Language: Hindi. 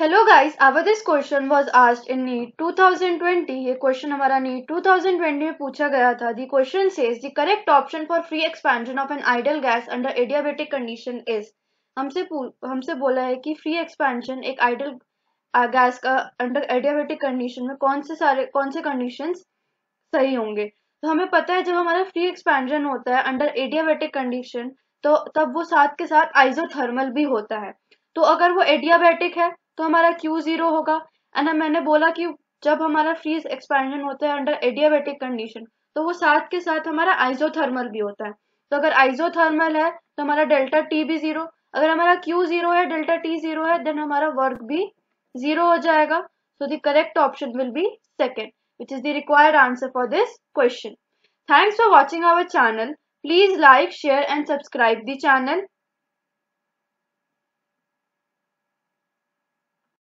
hello guys our this question was asked in NEET 2020 ये क्वेश्चन हमारा नीट 2020 में पूछा गया था the question says the correct option for free expansion of an ideal gas under adiabatic condition is हमसे हमसे बोला है कि फ्री एक्सपेंशन एक आइडल गैस का अंडर एडियाबेटिक कंडीशन में कौन से सारे कौन से कंडीशन सही होंगे तो हमें पता है जब हमारा फ्री एक्सपेंशन होता है अंडर एडियाबेटिक कंडीशन तो तब वो साथ के साथ आइजोथर्मल भी होता है तो अगर वो एडियाबेटिक है तो हमारा क्यू जीरो होगा एंड मैंने बोला कि जब हमारा फ्रीज एक्सपेंशन होता है अंडर एडियाबेटिक कंडीशन तो वो साथ के साथ हमारा आइजोथर्मल भी होता है तो अगर आइजोथर्मल है तो हमारा डेल्टा टी भी जीरो अगर हमारा क्यू जीरो है डेल्टा टी जीरो है देन हमारा वर्क भी जीरो हो जाएगा so the correct option will be second which is the required answer for this question thanks for watching our channel please like share and subscribe the channel